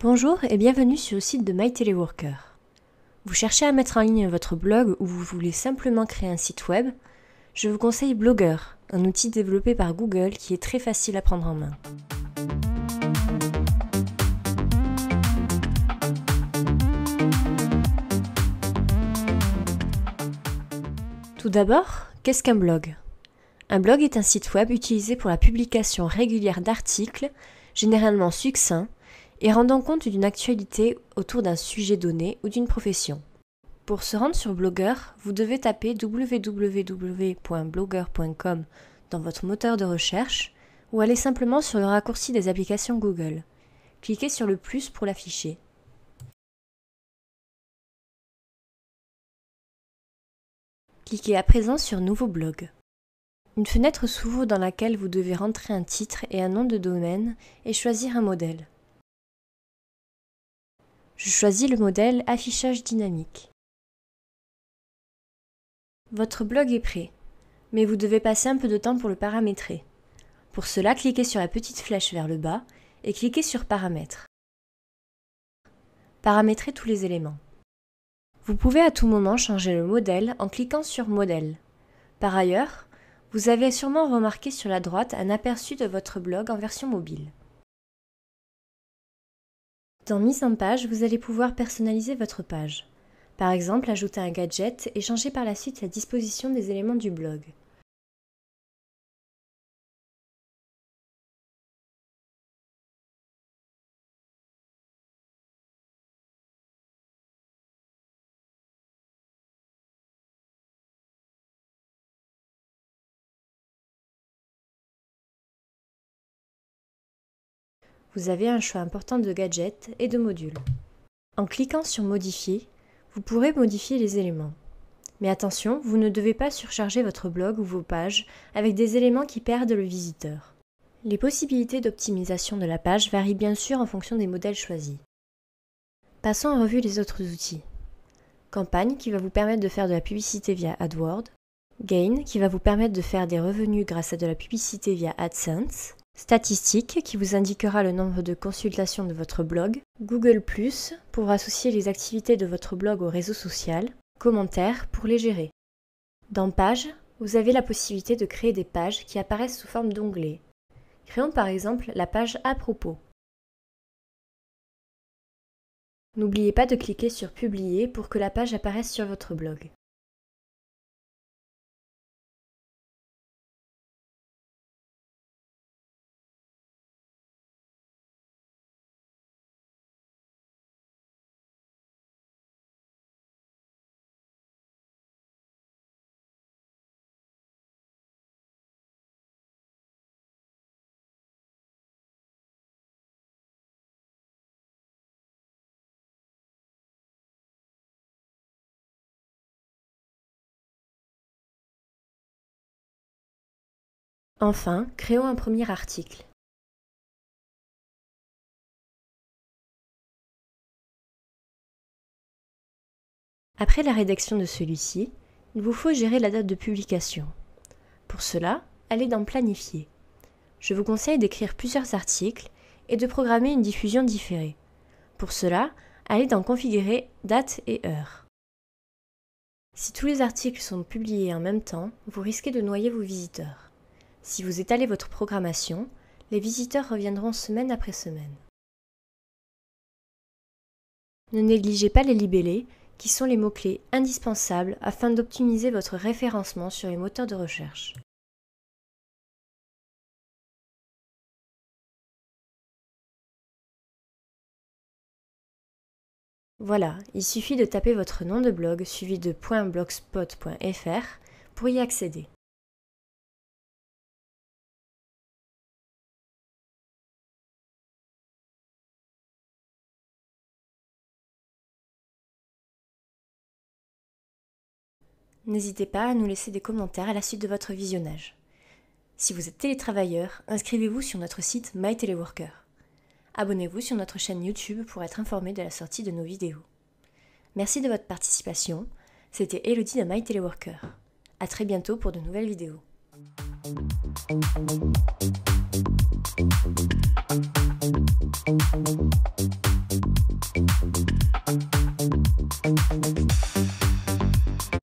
Bonjour et bienvenue sur le site de MyTeleworker. Vous cherchez à mettre en ligne votre blog ou vous voulez simplement créer un site web Je vous conseille Blogger, un outil développé par Google qui est très facile à prendre en main. Tout d'abord, qu'est-ce qu'un blog Un blog est un site web utilisé pour la publication régulière d'articles, généralement succincts, et rendant compte d'une actualité autour d'un sujet donné ou d'une profession. Pour se rendre sur Blogger, vous devez taper www.blogger.com dans votre moteur de recherche ou aller simplement sur le raccourci des applications Google. Cliquez sur le plus pour l'afficher. Cliquez à présent sur Nouveau blog. Une fenêtre s'ouvre dans laquelle vous devez rentrer un titre et un nom de domaine et choisir un modèle. Je choisis le modèle affichage dynamique. Votre blog est prêt, mais vous devez passer un peu de temps pour le paramétrer. Pour cela, cliquez sur la petite flèche vers le bas et cliquez sur Paramètres. Paramétrer tous les éléments. Vous pouvez à tout moment changer le modèle en cliquant sur Modèle. Par ailleurs, vous avez sûrement remarqué sur la droite un aperçu de votre blog en version mobile. Dans Mise en page, vous allez pouvoir personnaliser votre page. Par exemple, ajouter un gadget et changer par la suite la disposition des éléments du blog. vous avez un choix important de gadgets et de modules. En cliquant sur Modifier, vous pourrez modifier les éléments. Mais attention, vous ne devez pas surcharger votre blog ou vos pages avec des éléments qui perdent le visiteur. Les possibilités d'optimisation de la page varient bien sûr en fonction des modèles choisis. Passons en revue les autres outils. Campagne qui va vous permettre de faire de la publicité via AdWords, Gain qui va vous permettre de faire des revenus grâce à de la publicité via AdSense, Statistiques qui vous indiquera le nombre de consultations de votre blog, Google ⁇ pour associer les activités de votre blog au réseau social, commentaires pour les gérer. Dans Pages, vous avez la possibilité de créer des pages qui apparaissent sous forme d'onglets. Créons par exemple la page à propos. N'oubliez pas de cliquer sur Publier pour que la page apparaisse sur votre blog. Enfin, créons un premier article. Après la rédaction de celui-ci, il vous faut gérer la date de publication. Pour cela, allez dans Planifier. Je vous conseille d'écrire plusieurs articles et de programmer une diffusion différée. Pour cela, allez dans Configurer date et heure. Si tous les articles sont publiés en même temps, vous risquez de noyer vos visiteurs. Si vous étalez votre programmation, les visiteurs reviendront semaine après semaine. Ne négligez pas les libellés, qui sont les mots-clés indispensables afin d'optimiser votre référencement sur les moteurs de recherche. Voilà, il suffit de taper votre nom de blog suivi de .blogspot.fr pour y accéder. n'hésitez pas à nous laisser des commentaires à la suite de votre visionnage. Si vous êtes télétravailleur, inscrivez-vous sur notre site MyTeleworker. Abonnez-vous sur notre chaîne YouTube pour être informé de la sortie de nos vidéos. Merci de votre participation. C'était Elodie de MyTeleworker. A À très bientôt pour de nouvelles vidéos.